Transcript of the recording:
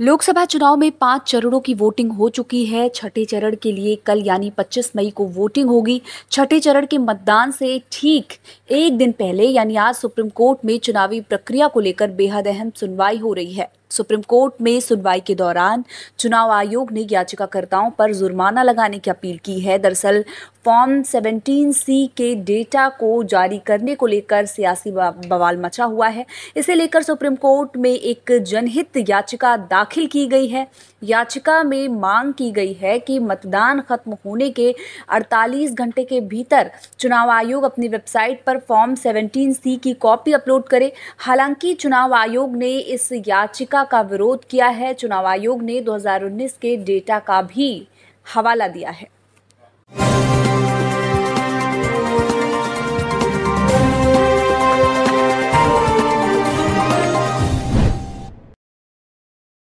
लोकसभा चुनाव में पांच चरणों की वोटिंग हो चुकी है छठे चरण के लिए कल यानी 25 मई को वोटिंग होगी छठे चरण के मतदान से ठीक एक दिन पहले यानी आज सुप्रीम कोर्ट में चुनावी प्रक्रिया को लेकर बेहद अहम सुनवाई हो रही है सुप्रीम कोर्ट में सुनवाई के दौरान चुनाव आयोग ने याचिकाकर्ताओं पर जुर्माना लगाने की अपील की है दरअसल फॉर्म 17 सी के डेटा को जारी करने को लेकर सियासी बवाल मचा हुआ है इसे लेकर सुप्रीम कोर्ट में एक जनहित याचिका दाखिल की गई है याचिका में मांग की गई है कि मतदान खत्म होने के 48 घंटे के भीतर चुनाव आयोग अपनी वेबसाइट पर फॉर्म 17 सी की कॉपी अपलोड करे हालांकि चुनाव आयोग ने इस याचिका डेटा का विरोध किया है चुनाव आयोग ने 2019 के डेटा का भी हवाला दिया है